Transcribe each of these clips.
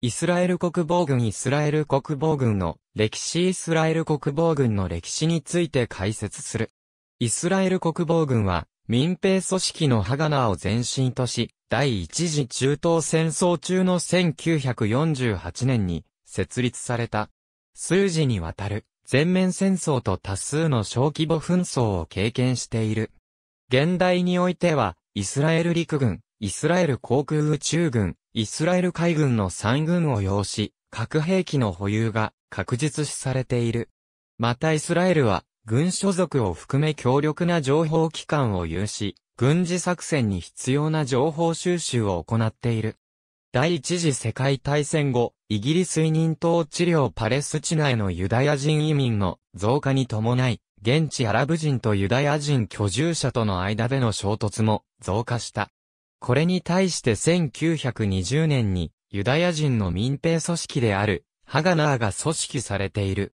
イスラエル国防軍イスラエル国防軍の歴史イスラエル国防軍の歴史について解説する。イスラエル国防軍は民兵組織のハガナーを前身とし、第一次中東戦争中の1948年に設立された。数字にわたる全面戦争と多数の小規模紛争を経験している。現代においては、イスラエル陸軍、イスラエル航空宇宙軍、イスラエル海軍の3軍を要し、核兵器の保有が確実視されている。またイスラエルは、軍所属を含め強力な情報機関を有し、軍事作戦に必要な情報収集を行っている。第一次世界大戦後、イギリス移民統治領パレスチナへのユダヤ人移民の増加に伴い、現地アラブ人とユダヤ人居住者との間での衝突も増加した。これに対して1920年にユダヤ人の民兵組織であるハガナーが組織されている。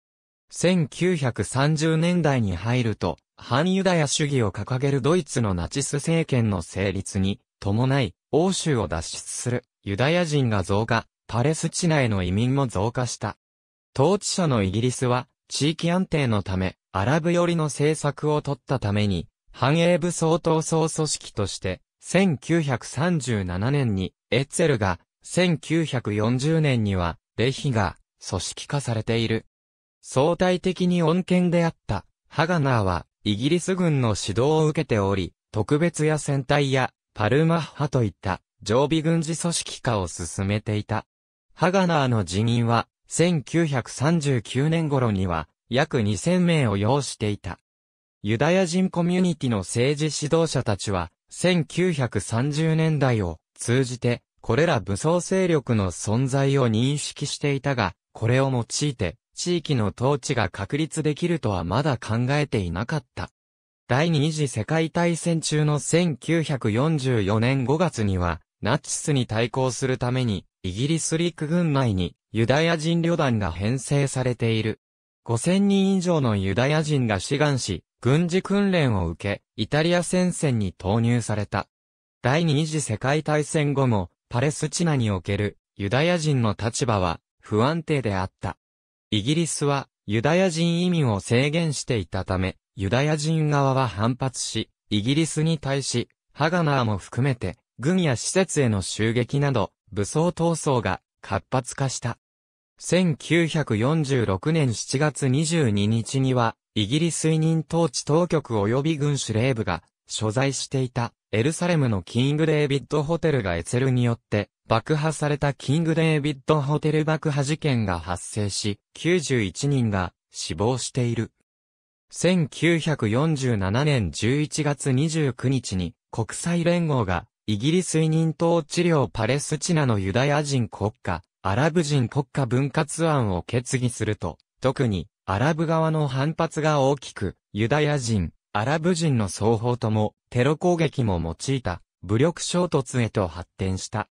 1930年代に入ると、反ユダヤ主義を掲げるドイツのナチス政権の成立に伴い、欧州を脱出するユダヤ人が増加、パレスチナへの移民も増加した。統治者のイギリスは、地域安定のため、アラブ寄りの政策を取ったために、反英武装闘争組織として、1937年にエッツェルが、1940年にはレヒが組織化されている。相対的に穏健であったハガナーはイギリス軍の指導を受けており、特別や戦隊やパルマッハといった常備軍事組織化を進めていた。ハガナーの辞任は1939年頃には約2000名を要していた。ユダヤ人コミュニティの政治指導者たちは1930年代を通じて、これら武装勢力の存在を認識していたが、これを用いて、地域の統治が確立できるとはまだ考えていなかった。第二次世界大戦中の1944年5月には、ナチスに対抗するために、イギリス陸軍内にユダヤ人旅団が編成されている。5000人以上のユダヤ人が志願し、軍事訓練を受け、イタリア戦線に投入された。第二次世界大戦後も、パレスチナにおけるユダヤ人の立場は不安定であった。イギリスはユダヤ人移民を制限していたため、ユダヤ人側は反発し、イギリスに対し、ハガナーも含めて、軍や施設への襲撃など、武装闘争が活発化した。1946年7月22日には、イギリス委任統治当局及び軍司令部が所在していたエルサレムのキング・デービッド・ホテルがエツェルによって爆破されたキング・デービッド・ホテル爆破事件が発生し、91人が死亡している。1947年11月29日に国際連合がイギリス委任統治領パレスチナのユダヤ人国家アラブ人国家分割案を決議すると、特にアラブ側の反発が大きく、ユダヤ人、アラブ人の双方ともテロ攻撃も用いた武力衝突へと発展した。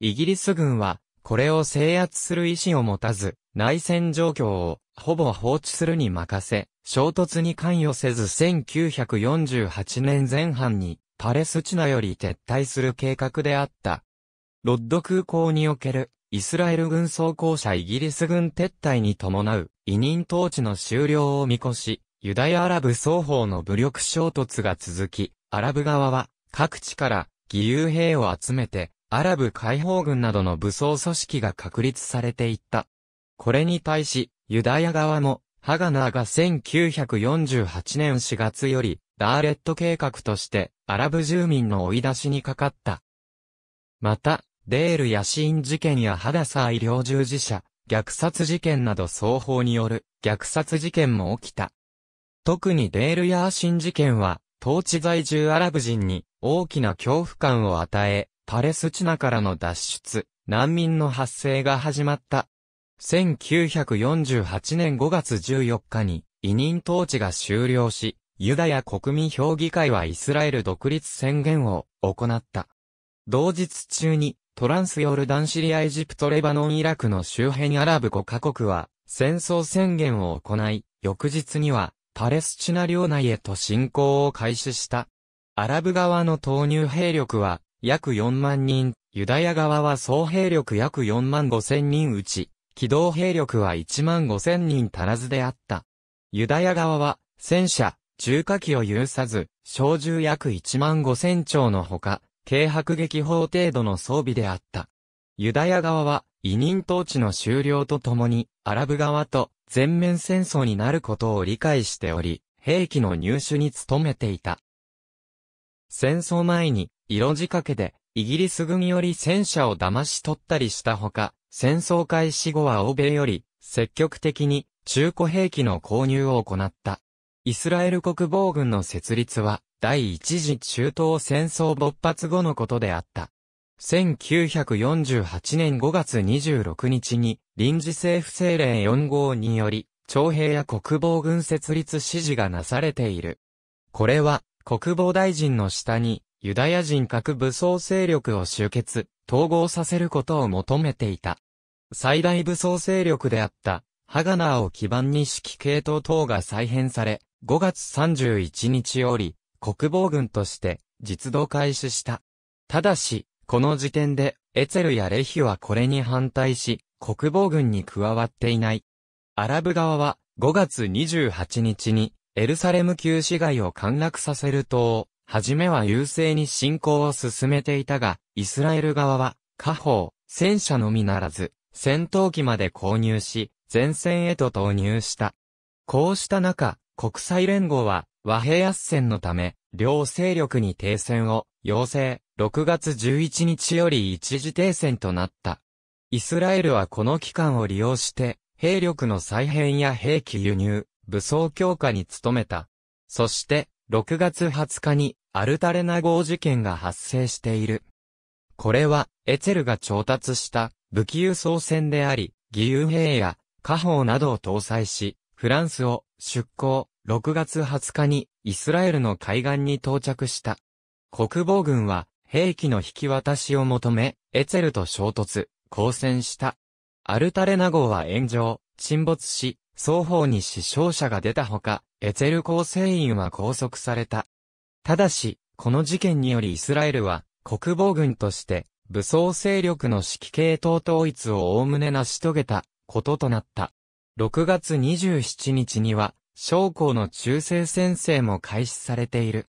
イギリス軍はこれを制圧する意思を持たず、内戦状況をほぼ放置するに任せ、衝突に関与せず1948年前半にパレスチナより撤退する計画であった。ロッド空港におけるイスラエル軍装甲車イギリス軍撤退に伴う、委任統治の終了を見越し、ユダヤアラブ双方の武力衝突が続き、アラブ側は、各地から義勇兵を集めて、アラブ解放軍などの武装組織が確立されていった。これに対し、ユダヤ側も、ハガナーが1948年4月より、ダーレット計画として、アラブ住民の追い出しにかかった。また、デール野心事件やハダサ医療従事者、虐殺事件など双方による虐殺事件も起きた。特にデール野心事件は、統治在住アラブ人に大きな恐怖感を与え、パレスチナからの脱出、難民の発生が始まった。1948年5月14日に委任統治が終了し、ユダヤ国民評議会はイスラエル独立宣言を行った。同日中にトランスヨルダンシリアエジプトレバノンイラクの周辺アラブ5カ国は戦争宣言を行い、翌日にはパレスチナ領内へと侵攻を開始した。アラブ側の投入兵力は約4万人、ユダヤ側は総兵力約4万5千人うち、機動兵力は1万5千人足らずであった。ユダヤ側は戦車、重火器を有さず、小銃約1万5千丁のほか、軽迫撃砲程度の装備であった。ユダヤ側は、委任統治の終了とともに、アラブ側と全面戦争になることを理解しており、兵器の入手に努めていた。戦争前に、色仕掛けで、イギリス軍より戦車を騙し取ったりしたほか、戦争開始後は欧米より、積極的に、中古兵器の購入を行った。イスラエル国防軍の設立は、第一次中東戦争勃発後のことであった。1948年5月26日に臨時政府政令4号により、徴兵や国防軍設立指示がなされている。これは、国防大臣の下に、ユダヤ人各武装勢力を集結、統合させることを求めていた。最大武装勢力であった、ハガナーを基盤に指揮系統等が再編され、5月31日より、国防軍として実動開始した。ただし、この時点でエツェルやレヒはこれに反対し、国防軍に加わっていない。アラブ側は5月28日にエルサレム旧市街を陥落させると、はじめは優勢に進攻を進めていたが、イスラエル側は、過宝、戦車のみならず、戦闘機まで購入し、前線へと投入した。こうした中、国際連合は、和平圧戦のため、両勢力に停戦を要請、6月11日より一時停戦となった。イスラエルはこの期間を利用して、兵力の再編や兵器輸入、武装強化に努めた。そして、6月20日に、アルタレナ号事件が発生している。これは、エツェルが調達した武器輸送船であり、義勇兵や、家宝などを搭載し、フランスを出港、6月20日にイスラエルの海岸に到着した。国防軍は兵器の引き渡しを求め、エツェルと衝突、交戦した。アルタレナ号は炎上、沈没し、双方に死傷者が出たほか、エツェル構成員は拘束された。ただし、この事件によりイスラエルは、国防軍として、武装勢力の指揮系統統一を概ね成し遂げたこととなった。6月27日には、将校の中世先生も開始されている。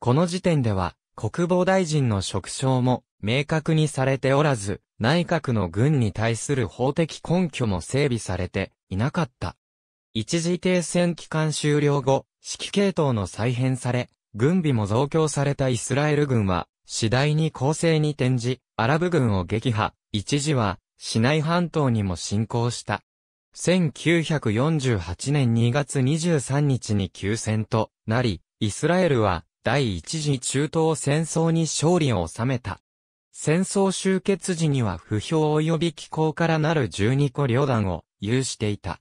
この時点では、国防大臣の職称も明確にされておらず、内閣の軍に対する法的根拠も整備されていなかった。一時停戦期間終了後、指揮系統の再編され、軍備も増強されたイスラエル軍は、次第に攻勢に転じ、アラブ軍を撃破、一時は、市内半島にも侵攻した。1948年2月23日に休戦となり、イスラエルは第一次中東戦争に勝利を収めた。戦争終結時には不評及び気候からなる12個旅団を有していた。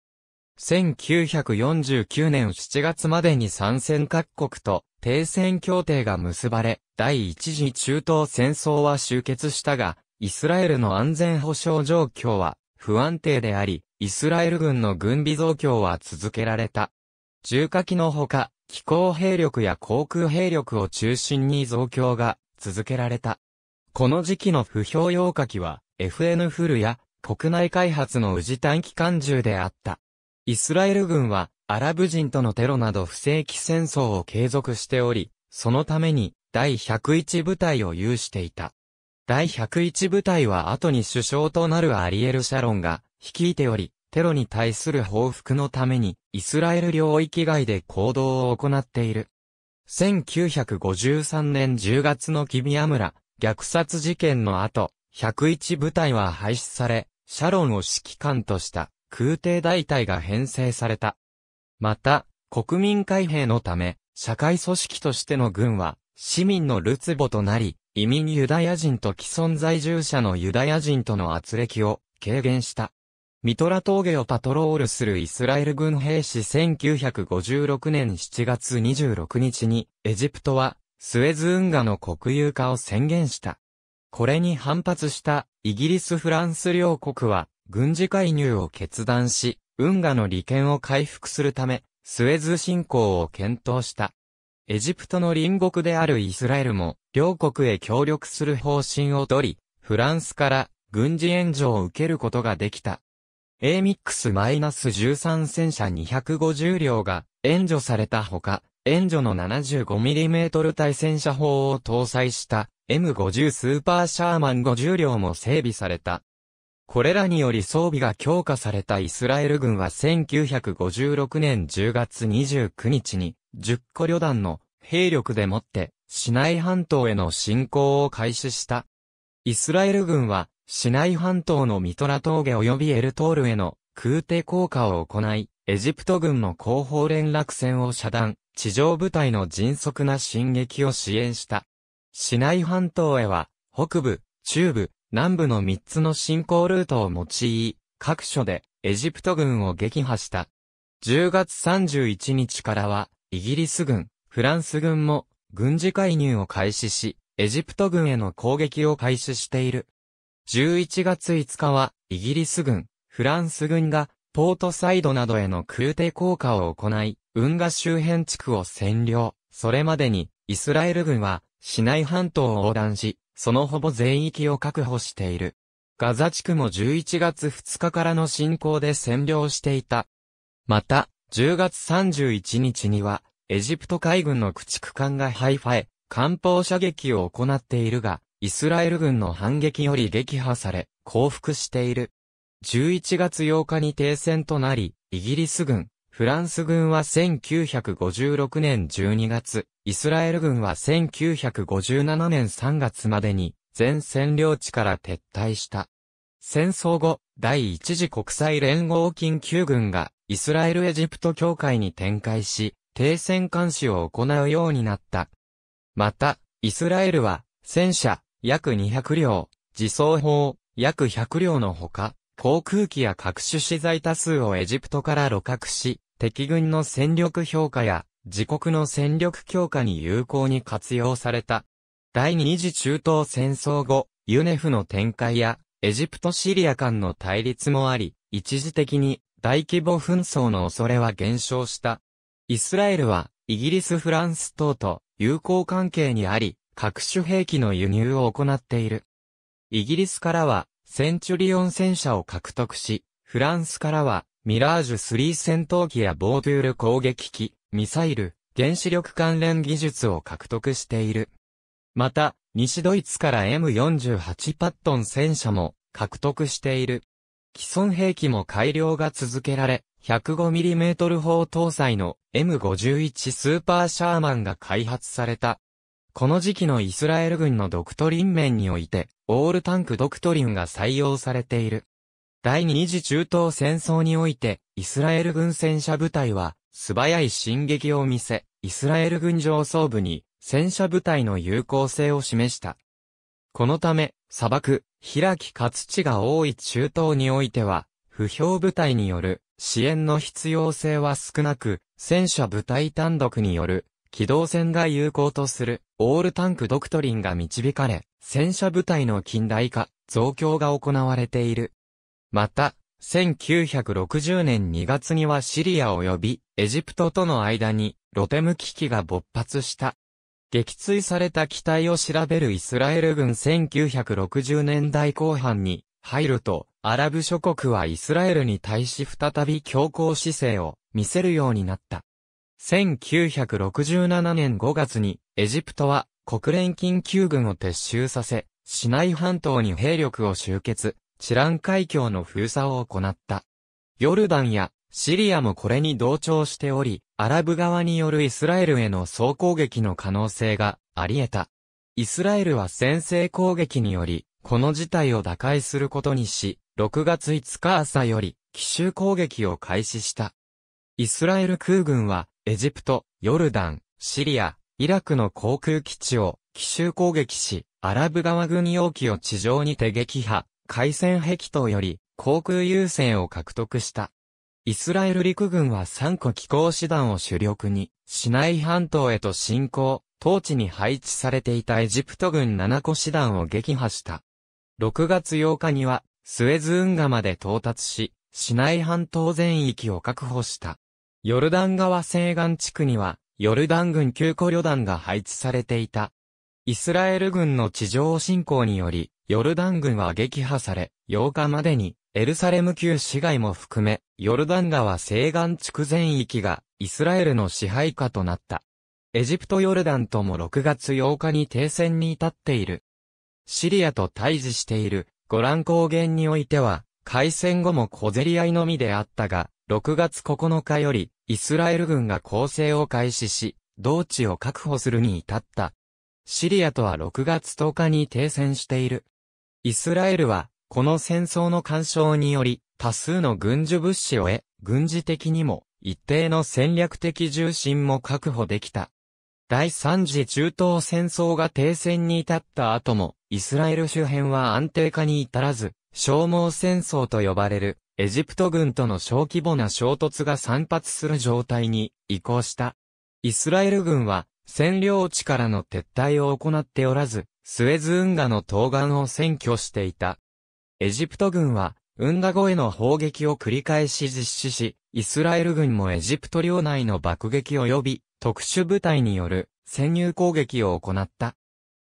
1949年7月までに参戦各国と停戦協定が結ばれ、第一次中東戦争は終結したが、イスラエルの安全保障状況は不安定であり、イスラエル軍の軍備増強は続けられた。重火器のほか、気候兵力や航空兵力を中心に増強が続けられた。この時期の不評用火器は FN フルや国内開発の宇治短期間銃であった。イスラエル軍はアラブ人とのテロなど不正規戦争を継続しており、そのために第101部隊を有していた。第101部隊は後に首相となるアリエル・シャロンが率いており、テロに対する報復のために、イスラエル領域外で行動を行っている。1953年10月のキビア村、虐殺事件の後、101部隊は廃止され、シャロンを指揮官とした空挺大隊が編成された。また、国民開閉のため、社会組織としての軍は、市民のルツボとなり、移民ユダヤ人と既存在住者のユダヤ人との圧力を軽減した。ミトラ峠をパトロールするイスラエル軍兵士1956年7月26日に、エジプトは、スエズ運河の国有化を宣言した。これに反発したイギリス・フランス両国は軍事介入を決断し、運河の利権を回復するため、スエズ侵攻を検討した。エジプトの隣国であるイスラエルも両国へ協力する方針をとり、フランスから軍事援助を受けることができた。AMIX-13 戦車250両が援助されたほか、援助の 75mm 対戦車砲を搭載した M50 スーパーシャーマン50両も整備された。これらにより装備が強化されたイスラエル軍は1956年10月29日に10個旅団の兵力でもってシナイ半島への侵攻を開始した。イスラエル軍は市内半島のミトラ峠及びエルトールへの空挺降下を行い、エジプト軍の後方連絡船を遮断、地上部隊の迅速な進撃を支援した。市内半島へは、北部、中部、南部の3つの進行ルートを用い、各所でエジプト軍を撃破した。10月31日からは、イギリス軍、フランス軍も軍事介入を開始し、エジプト軍への攻撃を開始している。11月5日は、イギリス軍、フランス軍が、ポートサイドなどへの空挺効果を行い、運河周辺地区を占領。それまでに、イスラエル軍は、市内半島を横断し、そのほぼ全域を確保している。ガザ地区も11月2日からの侵攻で占領していた。また、10月31日には、エジプト海軍の駆逐艦がハイファへ、艦砲射撃を行っているが、イスラエル軍の反撃より撃破され、降伏している。11月8日に停戦となり、イギリス軍、フランス軍は1956年12月、イスラエル軍は1957年3月までに、全占領地から撤退した。戦争後、第一次国際連合緊急軍が、イスラエルエジプト協会に展開し、停戦監視を行うようになった。また、イスラエルは、戦車、約200両、自走砲、約100両のほか、航空機や各種資材多数をエジプトから露獲し、敵軍の戦力評価や、自国の戦力強化に有効に活用された。第二次中東戦争後、ユネフの展開や、エジプトシリア間の対立もあり、一時的に大規模紛争の恐れは減少した。イスラエルは、イギリス・フランス等と友好関係にあり、各種兵器の輸入を行っている。イギリスからは、センチュリオン戦車を獲得し、フランスからは、ミラージュ3戦闘機やボートゥール攻撃機、ミサイル、原子力関連技術を獲得している。また、西ドイツから M48 パットン戦車も獲得している。既存兵器も改良が続けられ、105mm 砲搭載の M51 スーパーシャーマンが開発された。この時期のイスラエル軍のドクトリン面において、オールタンクドクトリンが採用されている。第二次中東戦争において、イスラエル軍戦車部隊は、素早い進撃を見せ、イスラエル軍上層部に、戦車部隊の有効性を示した。このため、砂漠、開きかつ地が多い中東においては、不評部隊による支援の必要性は少なく、戦車部隊単独による機動戦が有効とする、オールタンクドクトリンが導かれ、戦車部隊の近代化、増強が行われている。また、1960年2月にはシリア及びエジプトとの間にロテム危機が勃発した。撃墜された機体を調べるイスラエル軍1960年代後半に入ると、アラブ諸国はイスラエルに対し再び強硬姿勢を見せるようになった。1967年5月に、エジプトは国連緊急軍を撤収させ、市内半島に兵力を集結、チラン海峡の封鎖を行った。ヨルダンやシリアもこれに同調しており、アラブ側によるイスラエルへの総攻撃の可能性があり得た。イスラエルは先制攻撃により、この事態を打開することにし、6月5日朝より、奇襲攻撃を開始した。イスラエル空軍は、エジプト、ヨルダン、シリア、イラクの航空基地を奇襲攻撃し、アラブ側軍用機を地上にて撃破、海戦壁等より航空優先を獲得した。イスラエル陸軍は3個機構師団を主力に、シナイ半島へと進行、当地に配置されていたエジプト軍7個師団を撃破した。6月8日には、スエズ運河まで到達し、シナイ半島全域を確保した。ヨルダン川西岸地区には、ヨルダン軍急行旅団が配置されていた。イスラエル軍の地上侵攻により、ヨルダン軍は撃破され、8日までに、エルサレム旧市街も含め、ヨルダン川西岸地区全域が、イスラエルの支配下となった。エジプトヨルダンとも6月8日に停戦に至っている。シリアと対峙している、ゴラン高原においては、開戦後も小競り合いのみであったが、6月9日より、イスラエル軍が攻勢を開始し、同地を確保するに至った。シリアとは6月10日に停戦している。イスラエルは、この戦争の干渉により、多数の軍需物資を得、軍事的にも、一定の戦略的重心も確保できた。第3次中東戦争が停戦に至った後も、イスラエル周辺は安定化に至らず、消耗戦争と呼ばれるエジプト軍との小規模な衝突が散発する状態に移行した。イスラエル軍は占領地からの撤退を行っておらず、スエズ運河の東岸を占拠していた。エジプト軍は運河越えの砲撃を繰り返し実施し、イスラエル軍もエジプト領内の爆撃及び特殊部隊による潜入攻撃を行った。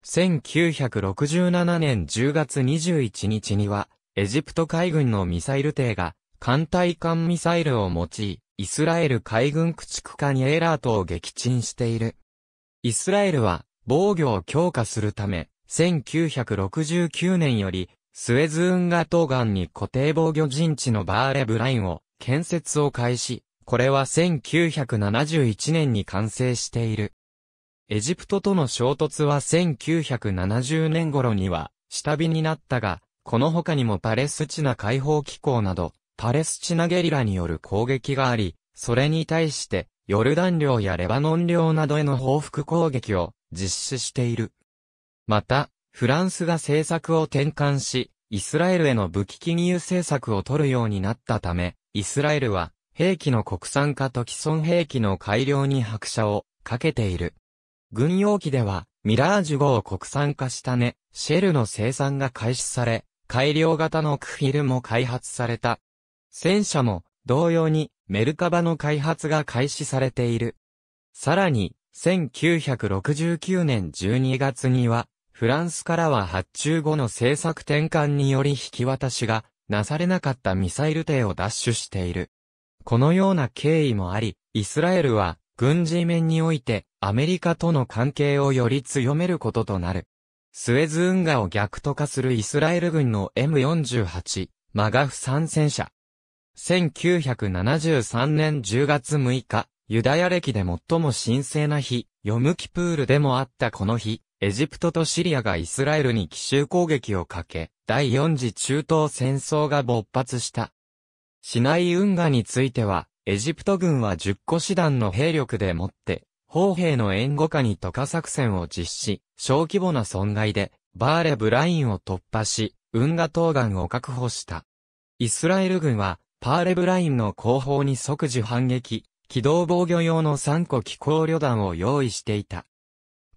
1967年10月21日には、エジプト海軍のミサイル艇が、艦隊艦ミサイルを用い、イスラエル海軍駆逐艦エラートを撃沈している。イスラエルは、防御を強化するため、1969年より、スエズ運河東岸に固定防御陣地のバーレブラインを、建設を開始、これは1971年に完成している。エジプトとの衝突は1970年頃には、下火になったが、この他にもパレスチナ解放機構など、パレスチナゲリラによる攻撃があり、それに対して、ヨルダン領やレバノン領などへの報復攻撃を実施している。また、フランスが政策を転換し、イスラエルへの武器金融政策を取るようになったため、イスラエルは兵器の国産化と既存兵器の改良に拍車をかけている。軍用機では、ミラージュ号を国産化したね、シェルの生産が開始され、改良型のクフィルも開発された。戦車も同様にメルカバの開発が開始されている。さらに、1969年12月には、フランスからは発注後の政策転換により引き渡しがなされなかったミサイル艇を奪取している。このような経緯もあり、イスラエルは軍事面においてアメリカとの関係をより強めることとなる。スエズ運河を逆渡化するイスラエル軍の M48、マガフ参戦者。1973年10月6日、ユダヤ歴で最も神聖な日、ヨムキプールでもあったこの日、エジプトとシリアがイスラエルに奇襲攻撃をかけ、第4次中東戦争が勃発した。シナイ運河については、エジプト軍は10個師団の兵力でもって、砲兵の援護下に渡河作戦を実施、小規模な損害で、バーレブラインを突破し、運河東岸を確保した。イスラエル軍は、パーレブラインの後方に即時反撃、機動防御用の3個機構旅団を用意していた。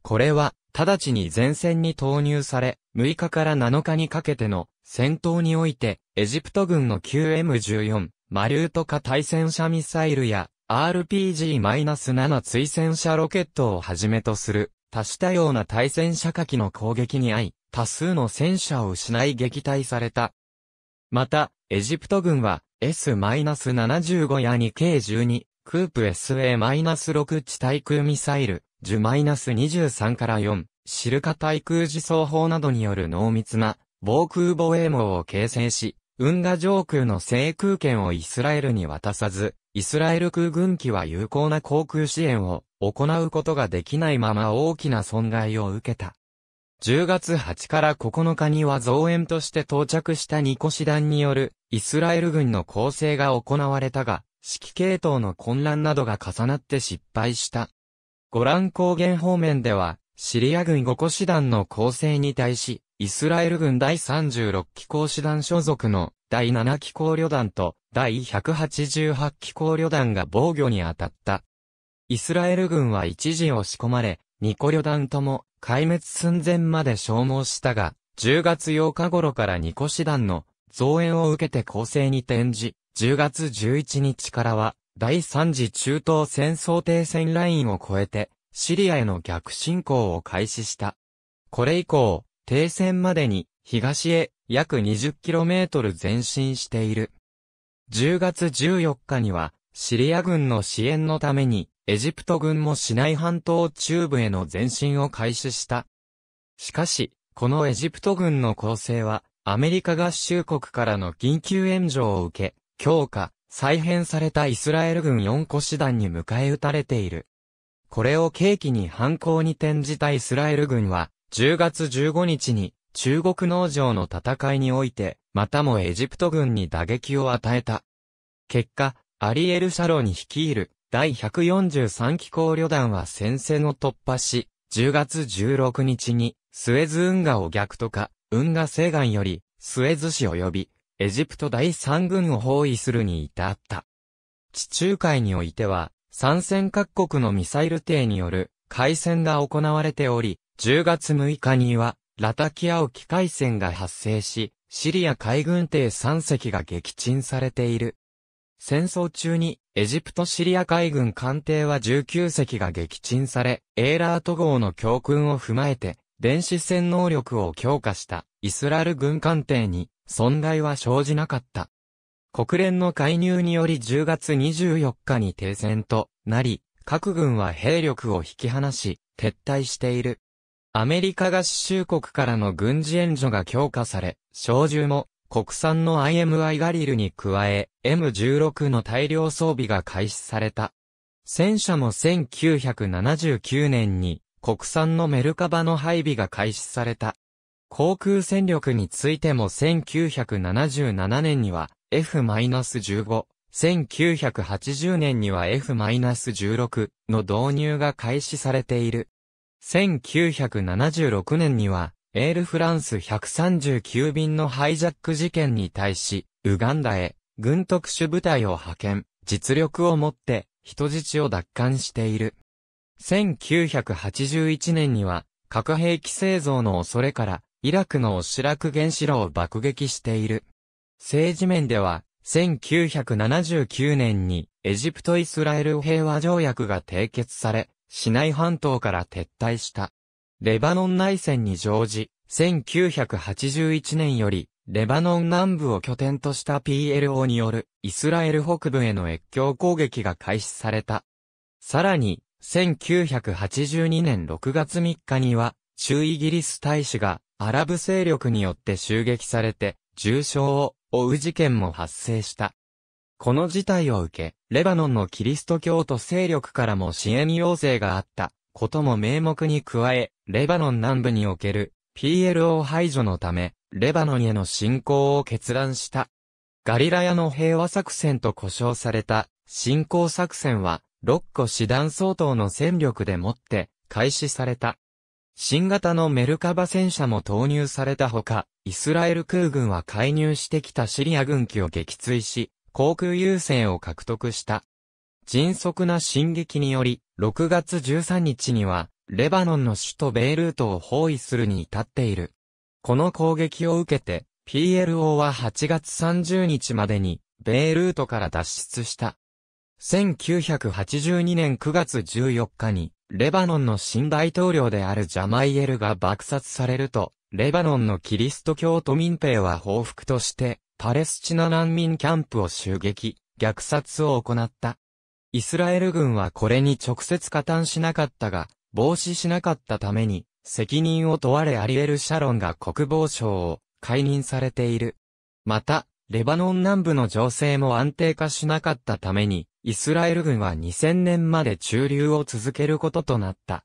これは、直ちに前線に投入され、6日から7日にかけての戦闘において、エジプト軍の QM14、マリュート化対戦車ミサイルや、RPG-7 追戦車ロケットをはじめとする、多種多様な対戦車火器の攻撃に遭い、多数の戦車を失い撃退された。また、エジプト軍は S-75 や 2K12、クープ SA-6 地対空ミサイル、ジュ2 3から4、シルカ対空自走砲などによる濃密な防空防衛網を形成し、運河上空の制空権をイスラエルに渡さず、イスラエル空軍機は有効な航空支援を行うことができないまま大きな損害を受けた。10月8から9日には増援として到着したニコ師団によるイスラエル軍の攻勢が行われたが、指揮系統の混乱などが重なって失敗した。ゴラン高原方面では、シリア軍5個師団の攻勢に対し、イスラエル軍第36機構師団所属の第7機構旅団と第188機構旅団が防御に当たった。イスラエル軍は一時押し込まれ、2個旅団とも壊滅寸前まで消耗したが、10月8日頃から2個師団の増援を受けて攻勢に転じ、10月11日からは第3次中東戦争停戦ラインを越えて、シリアへの逆進行を開始した。これ以降、停戦までに東へ約 20km 前進している。10月14日には、シリア軍の支援のために、エジプト軍も市内半島中部への前進を開始した。しかし、このエジプト軍の構成は、アメリカ合衆国からの緊急援助を受け、強化、再編されたイスラエル軍4個師団に迎え撃たれている。これを契機に反抗に転じたイスラエル軍は、10月15日に中国農場の戦いにおいて、またもエジプト軍に打撃を与えた。結果、アリエル・シャロに率いる第143機構旅団は戦線を突破し、10月16日にスエズ運河を逆渡か、運河西岸よりスエズ市及びエジプト第3軍を包囲するに至った。地中海においては、参戦各国のミサイル艇による海戦が行われており、10月6日にはラタキア沖海戦が発生し、シリア海軍艇3隻が撃沈されている。戦争中に、エジプトシリア海軍艦艇は19隻が撃沈され、エーラート号の教訓を踏まえて、電子戦能力を強化したイスラル軍艦艇に損害は生じなかった。国連の介入により10月24日に停戦となり、各軍は兵力を引き離し、撤退している。アメリカ合衆国からの軍事援助が強化され、小銃も国産の IMI ガリルに加え、M16 の大量装備が開始された。戦車も1979年に国産のメルカバの配備が開始された。航空戦力についても1977年には F-15、1980年には F-16 の導入が開始されている。1976年には、エールフランス139便のハイジャック事件に対し、ウガンダへ、軍特殊部隊を派遣、実力を持って、人質を奪還している。1981年には、核兵器製造の恐れから、イラクのオシラク原子炉を爆撃している。政治面では、1979年にエジプト・イスラエル平和条約が締結され、シナイ半島から撤退した。レバノン内戦に乗じ、1981年より、レバノン南部を拠点とした PLO によるイスラエル北部への越境攻撃が開始された。さらに、1982年6月3日には、中イギリス大使がアラブ勢力によって襲撃されて重傷を負う事件も発生した。この事態を受け、レバノンのキリスト教徒勢力からも支援要請があったことも名目に加え、レバノン南部における PLO 排除のため、レバノンへの侵攻を決断した。ガリラヤの平和作戦と呼称された侵攻作戦は、6個師団相当の戦力でもって開始された。新型のメルカバ戦車も投入されたほか、イスラエル空軍は介入してきたシリア軍機を撃墜し、航空優勢を獲得した。迅速な進撃により、6月13日には、レバノンの首都ベイルートを包囲するに至っている。この攻撃を受けて、PLO は8月30日までに、ベイルートから脱出した。1982年9月14日に、レバノンの新大統領であるジャマイエルが爆殺されると、レバノンのキリスト教徒民兵は報復として、パレスチナ難民キャンプを襲撃、虐殺を行った。イスラエル軍はこれに直接加担しなかったが、防止しなかったために、責任を問われアリエル・シャロンが国防省を解任されている。また、レバノン南部の情勢も安定化しなかったために、イスラエル軍は2000年まで駐留を続けることとなった。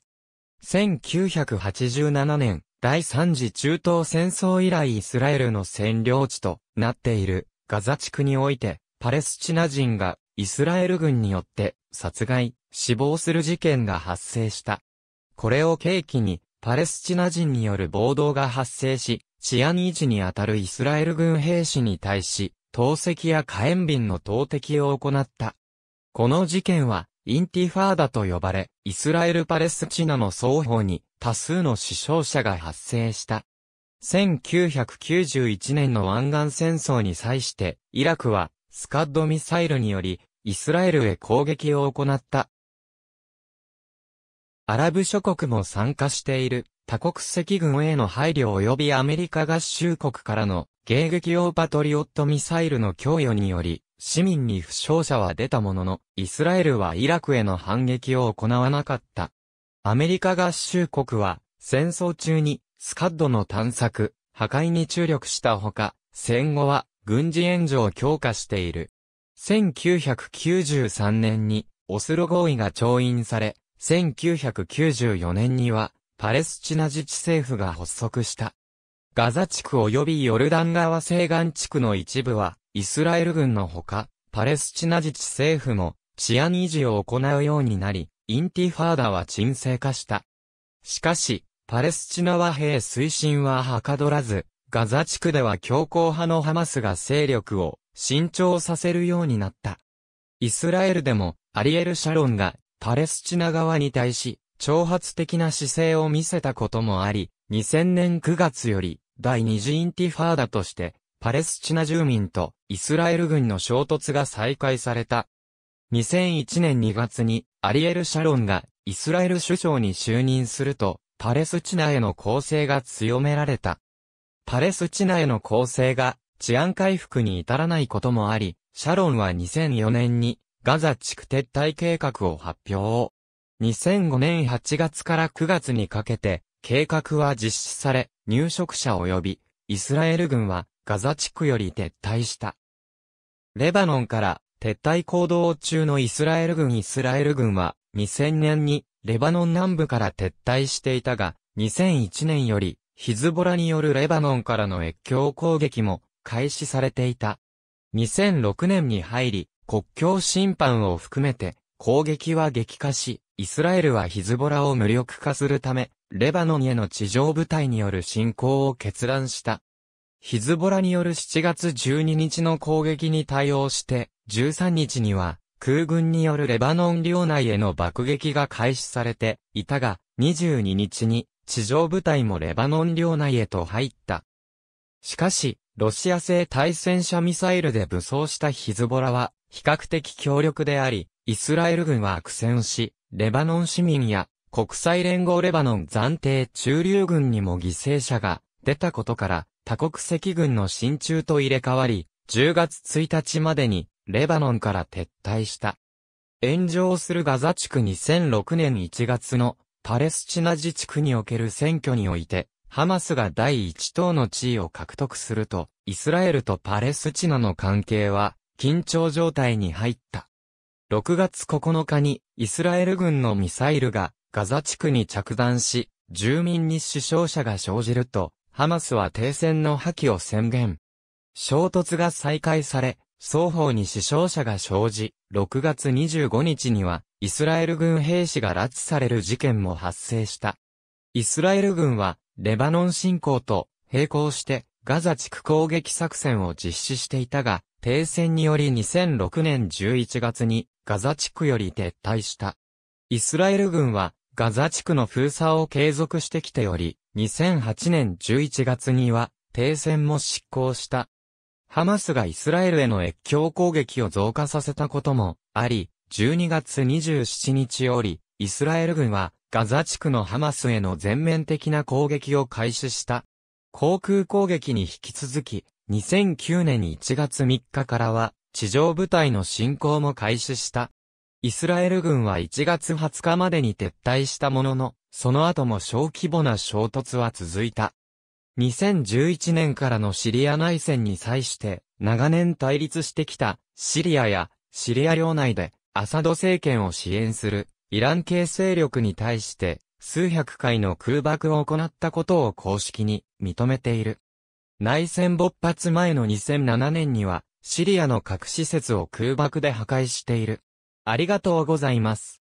1987年、第三次中東戦争以来イスラエルの占領地となっているガザ地区において、パレスチナ人がイスラエル軍によって殺害、死亡する事件が発生した。これを契機に、パレスチナ人による暴動が発生し、治安維持にあたるイスラエル軍兵士に対し、投石や火炎瓶の投擲を行った。この事件は、インティファーダと呼ばれ、イスラエル・パレスチナの双方に多数の死傷者が発生した。1991年の湾岸戦争に際して、イラクはスカッドミサイルにより、イスラエルへ攻撃を行った。アラブ諸国も参加している多国籍軍への配慮及びアメリカ合衆国からの迎撃用パトリオットミサイルの供与により、市民に負傷者は出たものの、イスラエルはイラクへの反撃を行わなかった。アメリカ合衆国は、戦争中に、スカッドの探索、破壊に注力したほか、戦後は、軍事援助を強化している。1993年に、オスロ合意が調印され、1994年には、パレスチナ自治政府が発足した。ガザ地区及びヨルダン川西岸地区の一部は、イスラエル軍のほか、パレスチナ自治政府も治安維持を行うようになり、インティファーダは沈静化した。しかし、パレスチナ和平推進ははかどらず、ガザ地区では強硬派のハマスが勢力を伸長させるようになった。イスラエルでも、アリエル・シャロンがパレスチナ側に対し、挑発的な姿勢を見せたこともあり、2000年9月より、第二次インティファーダとして、パレスチナ住民とイスラエル軍の衝突が再開された。2001年2月にアリエル・シャロンがイスラエル首相に就任すると、パレスチナへの攻勢が強められた。パレスチナへの攻勢が治安回復に至らないこともあり、シャロンは2004年にガザ地区撤退計画を発表。2005年8月から9月にかけて計画は実施され、入植者及びイスラエル軍はガザ地区より撤退した。レバノンから撤退行動中のイスラエル軍イスラエル軍は2000年にレバノン南部から撤退していたが2001年よりヒズボラによるレバノンからの越境攻撃も開始されていた。2006年に入り国境審判を含めて攻撃は激化し、イスラエルはヒズボラを無力化するため、レバノンへの地上部隊による侵攻を決断した。ヒズボラによる7月12日の攻撃に対応して、13日には、空軍によるレバノン領内への爆撃が開始されていたが、22日に地上部隊もレバノン領内へと入った。しかし、ロシア製対戦車ミサイルで武装したヒズボラは比較的強力であり、イスラエル軍は苦戦し、レバノン市民や国際連合レバノン暫定駐留軍にも犠牲者が出たことから、多国籍軍の進駐と入れ替わり、10月1日までにレバノンから撤退した。炎上するガザ地区2006年1月のパレスチナ自治区における選挙において、ハマスが第1党の地位を獲得すると、イスラエルとパレスチナの関係は緊張状態に入った。6月9日にイスラエル軍のミサイルがガザ地区に着弾し、住民に死傷者が生じると、ハマスは停戦の破棄を宣言。衝突が再開され、双方に死傷者が生じ、6月25日には、イスラエル軍兵士が拉致される事件も発生した。イスラエル軍は、レバノン侵攻と並行して、ガザ地区攻撃作戦を実施していたが、停戦により2006年11月にガザ地区より撤退した。イスラエル軍はガザ地区の封鎖を継続してきており、2008年11月には停戦も執行した。ハマスがイスラエルへの越境攻撃を増加させたこともあり、12月27日より、イスラエル軍はガザ地区のハマスへの全面的な攻撃を開始した。航空攻撃に引き続き、2009年1月3日からは、地上部隊の侵攻も開始した。イスラエル軍は1月20日までに撤退したものの、その後も小規模な衝突は続いた。2011年からのシリア内戦に際して、長年対立してきたシリアやシリア領内でアサド政権を支援するイラン系勢力に対して数百回の空爆を行ったことを公式に認めている。内戦勃発前の2007年には、シリアの核施設を空爆で破壊している。ありがとうございます。